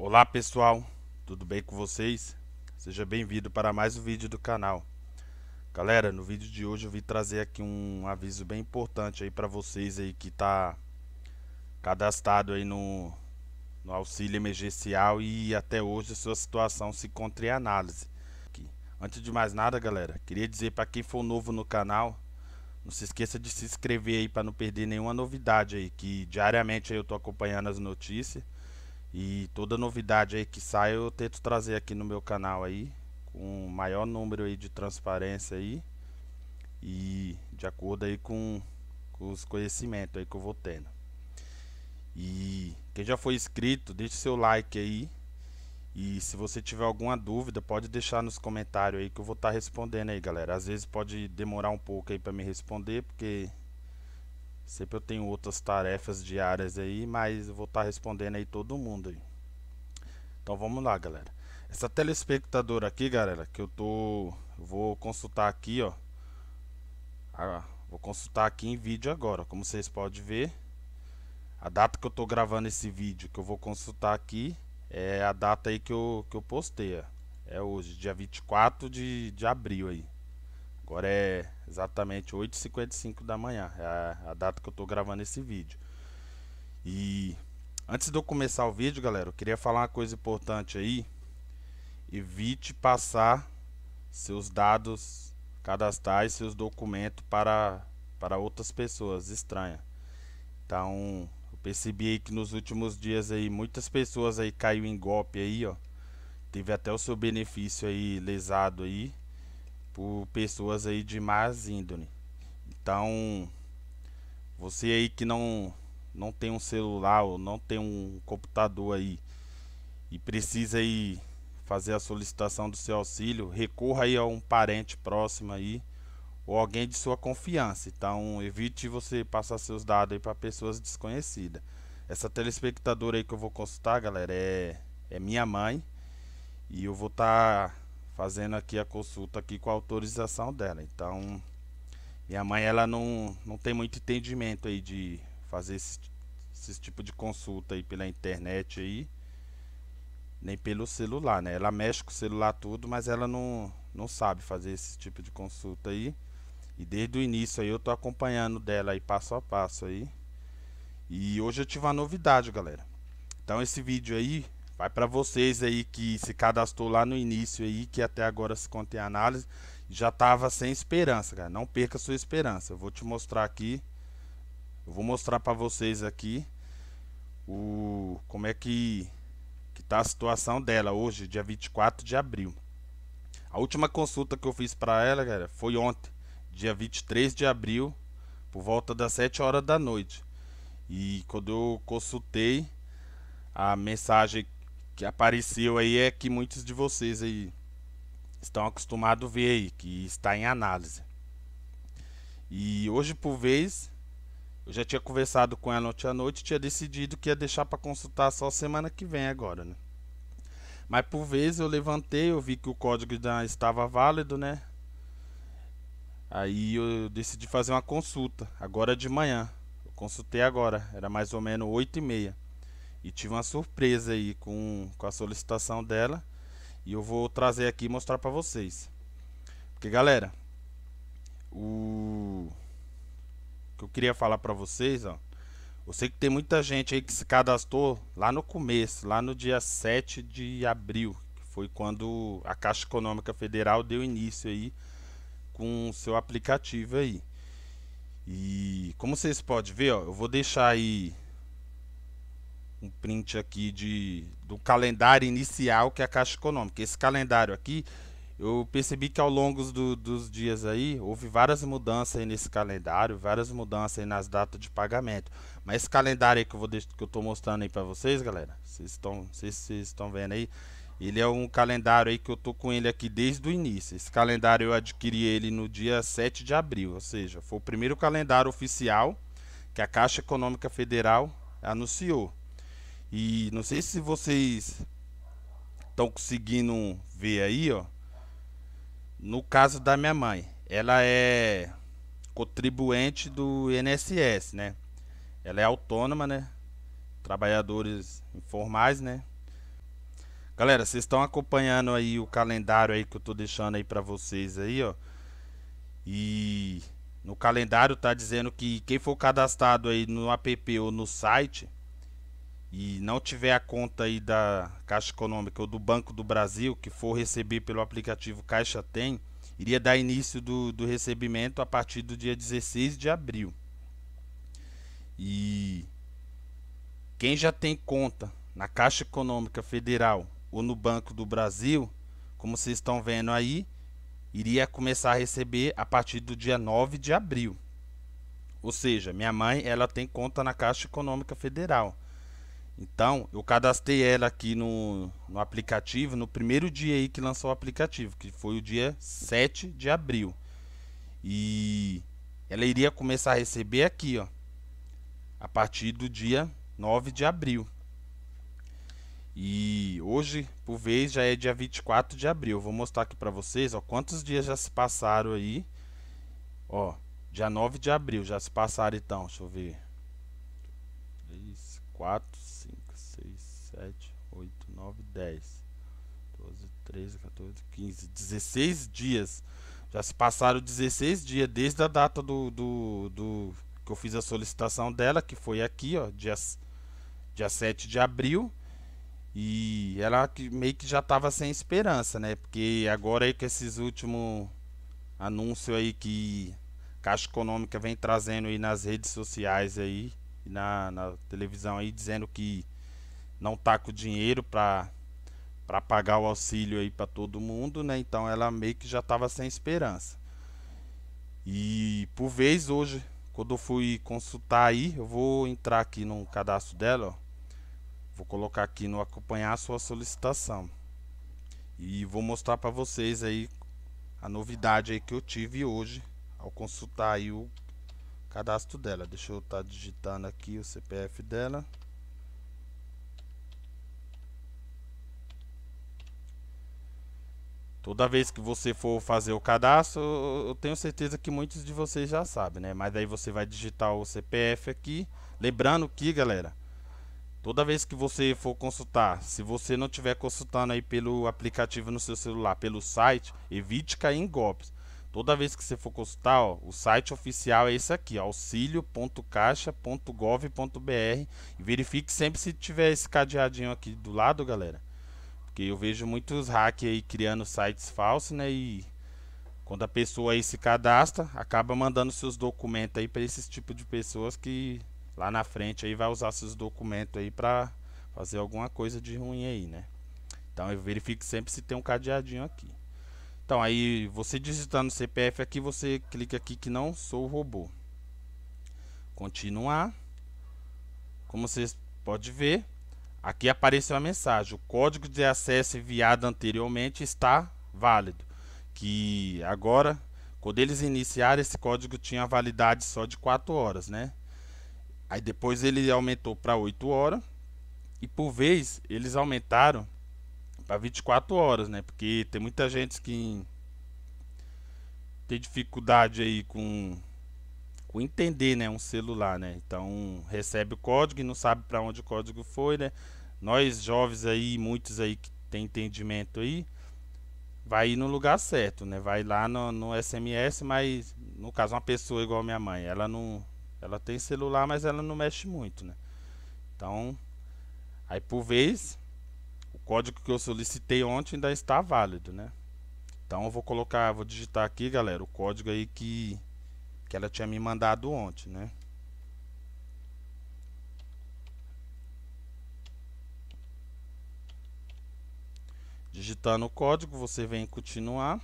Olá pessoal, tudo bem com vocês? Seja bem-vindo para mais um vídeo do canal. Galera, no vídeo de hoje eu vim trazer aqui um aviso bem importante aí para vocês aí que tá cadastrado aí no, no auxílio emergencial e até hoje a sua situação se encontra em análise. Aqui. Antes de mais nada, galera, queria dizer para quem for novo no canal, não se esqueça de se inscrever aí para não perder nenhuma novidade aí, que diariamente aí eu tô acompanhando as notícias e toda novidade aí que sai eu tento trazer aqui no meu canal aí, com o maior número aí de transparência aí e de acordo aí com, com os conhecimentos aí que eu vou tendo. E quem já foi inscrito, deixe seu like aí. E se você tiver alguma dúvida, pode deixar nos comentários aí que eu vou estar tá respondendo aí, galera. Às vezes pode demorar um pouco aí para me responder, porque sempre eu tenho outras tarefas diárias aí, mas vou estar tá respondendo aí todo mundo aí. Então vamos lá, galera. Essa telespectadora aqui, galera, que eu tô eu vou consultar aqui, ó. Ah, vou consultar aqui em vídeo agora, como vocês podem ver. A data que eu tô gravando esse vídeo, que eu vou consultar aqui, é a data aí que eu, que eu postei, ó. É hoje, dia 24 de, de abril aí. Agora é exatamente 8h55 da manhã, é a, a data que eu estou gravando esse vídeo. E antes de eu começar o vídeo, galera, eu queria falar uma coisa importante aí. Evite passar seus dados cadastrais, seus documentos para, para outras pessoas, estranha. Então, eu percebi aí que nos últimos dias aí, muitas pessoas aí caiu em golpe aí, ó. Teve até o seu benefício aí lesado aí por pessoas aí de más índole. Então, você aí que não não tem um celular ou não tem um computador aí e precisa aí fazer a solicitação do seu auxílio, recorra aí a um parente próximo aí ou alguém de sua confiança. Então, evite você passar seus dados aí para pessoas desconhecidas. Essa telespectadora aí que eu vou consultar, galera, é é minha mãe e eu vou estar tá fazendo aqui a consulta aqui com a autorização dela. Então, minha mãe ela não, não tem muito entendimento aí de fazer esse, esse tipo de consulta aí pela internet aí, nem pelo celular, né? Ela mexe com o celular tudo, mas ela não, não sabe fazer esse tipo de consulta aí. E desde o início aí eu tô acompanhando dela aí passo a passo aí. E hoje eu tive uma novidade, galera. Então esse vídeo aí Vai para vocês aí que se cadastrou lá no início aí, que até agora se contém análise, já tava sem esperança, cara. Não perca sua esperança. Eu vou te mostrar aqui. Eu vou mostrar para vocês aqui o como é que que tá a situação dela hoje, dia 24 de abril. A última consulta que eu fiz para ela, cara, foi ontem, dia 23 de abril, por volta das 7 horas da noite. E quando eu consultei, a mensagem que apareceu aí é que muitos de vocês aí estão acostumados a ver aí, que está em análise. E hoje por vez, eu já tinha conversado com ela ontem à noite, tinha decidido que ia deixar para consultar só semana que vem agora, né? Mas por vez eu levantei, eu vi que o código estava válido, né? Aí eu decidi fazer uma consulta, agora de manhã. Eu consultei agora, era mais ou menos 8 e meia. E tive uma surpresa aí com, com a solicitação dela. E eu vou trazer aqui e mostrar para vocês. Porque, galera, o que eu queria falar para vocês, ó. Eu sei que tem muita gente aí que se cadastrou lá no começo, lá no dia 7 de abril, que foi quando a Caixa Econômica Federal deu início aí com o seu aplicativo aí. E como vocês podem ver, ó, eu vou deixar aí um print aqui de, do calendário inicial que é a Caixa Econômica. Esse calendário aqui, eu percebi que ao longo do, dos dias aí, houve várias mudanças nesse calendário, várias mudanças nas datas de pagamento. Mas esse calendário que eu, vou, que eu estou mostrando aí para vocês, galera, vocês estão, vocês estão vendo aí, ele é um calendário aí que eu estou com ele aqui desde o início. Esse calendário eu adquiri ele no dia 7 de abril, ou seja, foi o primeiro calendário oficial que a Caixa Econômica Federal anunciou. E não sei se vocês estão conseguindo ver aí, ó. No caso da minha mãe, ela é contribuinte do INSS, né? Ela é autônoma, né? Trabalhadores informais, né? Galera, vocês estão acompanhando aí o calendário aí que eu tô deixando aí para vocês aí, ó. E no calendário tá dizendo que quem for cadastrado aí no app ou no site e não tiver a conta aí da Caixa Econômica ou do Banco do Brasil que for receber pelo aplicativo Caixa Tem, iria dar início do, do recebimento a partir do dia 16 de abril. E quem já tem conta na Caixa Econômica Federal ou no Banco do Brasil, como vocês estão vendo aí, iria começar a receber a partir do dia 9 de abril. Ou seja, minha mãe, ela tem conta na Caixa Econômica Federal. Então, eu cadastrei ela aqui no, no aplicativo, no primeiro dia aí que lançou o aplicativo, que foi o dia 7 de abril. E ela iria começar a receber aqui, ó, a partir do dia 9 de abril. E hoje, por vez, já é dia 24 de abril. Vou mostrar aqui para vocês, ó, quantos dias já se passaram aí. Ó, dia 9 de abril já se passaram então, deixa eu ver. 3, 4, 6, 7, 8, 9, 10, 12, 13, 14, 15, 16 dias. Já se passaram 16 dias desde a data do, do, do que eu fiz a solicitação dela, que foi aqui, ó, dia, dia 7 de abril. E ela meio que já estava sem esperança, né? Porque agora aí com esses últimos anúncios aí que Caixa Econômica vem trazendo aí nas redes sociais aí, na, na televisão aí, dizendo que não tá com dinheiro para para pagar o auxílio aí para todo mundo, né? Então ela meio que já estava sem esperança. E por vez hoje, quando eu fui consultar aí, eu vou entrar aqui no cadastro dela, ó. Vou colocar aqui no acompanhar a sua solicitação. E vou mostrar para vocês aí a novidade aí que eu tive hoje ao consultar aí o cadastro dela. Deixa eu estar tá digitando aqui o CPF dela. Toda vez que você for fazer o cadastro, eu tenho certeza que muitos de vocês já sabem, né? Mas aí você vai digitar o CPF aqui. Lembrando que, galera, toda vez que você for consultar, se você não estiver consultando aí pelo aplicativo no seu celular, pelo site, evite cair em golpes. Toda vez que você for consultar, ó, o site oficial é esse aqui, auxilio.caixa.gov.br. Verifique sempre se tiver esse cadeadinho aqui do lado, galera que eu vejo muitos hackers aí criando sites falsos, né? E quando a pessoa aí se cadastra, acaba mandando seus documentos aí para esses tipo de pessoas que lá na frente aí vai usar seus documentos aí para fazer alguma coisa de ruim aí, né? Então eu verifico sempre se tem um cadeadinho aqui. Então aí você digitando CPF aqui, você clica aqui que não sou robô. Continuar. Como vocês podem ver, Aqui apareceu a mensagem: o código de acesso enviado anteriormente está válido. Que agora, quando eles iniciaram, esse código tinha validade só de 4 horas, né? Aí depois ele aumentou para 8 horas. E por vez, eles aumentaram para 24 horas, né? Porque tem muita gente que tem dificuldade aí com com entender, né, um celular, né? Então, recebe o código e não sabe para onde o código foi, né? Nós jovens aí, muitos aí que tem entendimento aí, vai ir no lugar certo, né? Vai lá no, no SMS, mas no caso uma pessoa igual minha mãe, ela não ela tem celular, mas ela não mexe muito, né? Então, aí por vez, o código que eu solicitei ontem ainda está válido, né? Então eu vou colocar, vou digitar aqui, galera, o código aí que que ela tinha me mandado ontem, né? Digitando o código, você vem continuar.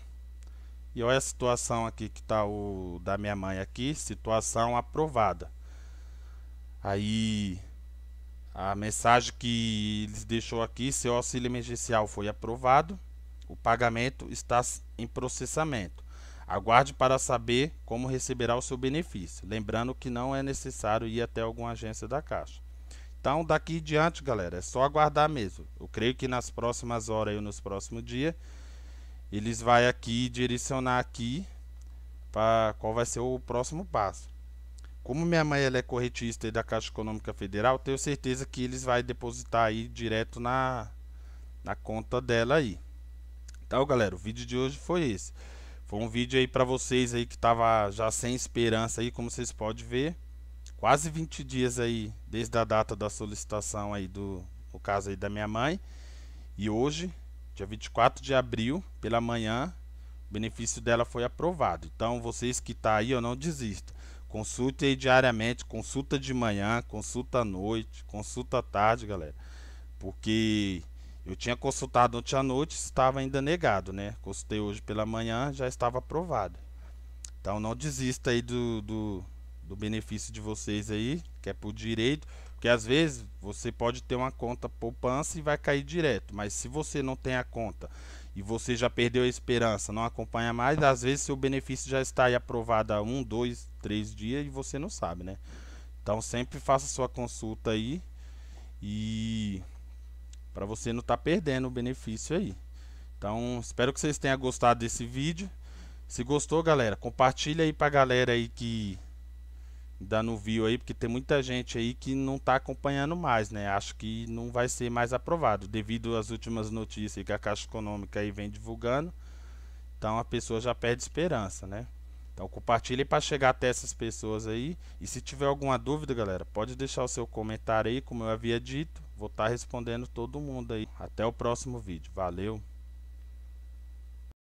E olha a situação aqui que está o da minha mãe aqui, situação aprovada. Aí a mensagem que eles deixou aqui, seu auxílio emergencial foi aprovado. O pagamento está em processamento. Aguarde para saber como receberá o seu benefício. Lembrando que não é necessário ir até alguma agência da Caixa. Então, daqui em diante, galera, é só aguardar mesmo. Eu creio que nas próximas horas ou nos próximos dias, eles vão aqui direcionar aqui para qual vai ser o próximo passo. Como minha mãe ela é corretista da Caixa Econômica Federal, tenho certeza que eles vão depositar aí direto na, na conta dela aí. Então, galera, o vídeo de hoje foi esse. Foi um vídeo aí para vocês aí que tava já sem esperança aí, como vocês podem ver. Quase 20 dias aí desde a data da solicitação aí do caso aí da minha mãe. E hoje, dia 24 de abril, pela manhã, o benefício dela foi aprovado. Então, vocês que tá aí, eu não desisto. Consulte aí diariamente, consulta de manhã, consulta à noite, consulta à tarde, galera. Porque eu tinha consultado ontem à noite, estava ainda negado, né? Consultei hoje pela manhã, já estava aprovado. Então não desista aí do, do, do benefício de vocês aí, que é por direito. Porque às vezes você pode ter uma conta poupança e vai cair direto. Mas se você não tem a conta e você já perdeu a esperança, não acompanha mais, às vezes seu benefício já está aí aprovado há um, dois, três dias e você não sabe, né? Então sempre faça sua consulta aí e para você não estar tá perdendo o benefício aí. Então, espero que vocês tenham gostado desse vídeo. Se gostou, galera, compartilha aí pra galera aí que dá no view aí, porque tem muita gente aí que não tá acompanhando mais, né? Acho que não vai ser mais aprovado devido às últimas notícias que a Caixa Econômica aí vem divulgando. Então a pessoa já perde esperança, né? Então compartilhe para chegar até essas pessoas aí. E se tiver alguma dúvida, galera, pode deixar o seu comentário aí, como eu havia dito. Vou estar tá respondendo todo mundo aí. Até o próximo vídeo. Valeu!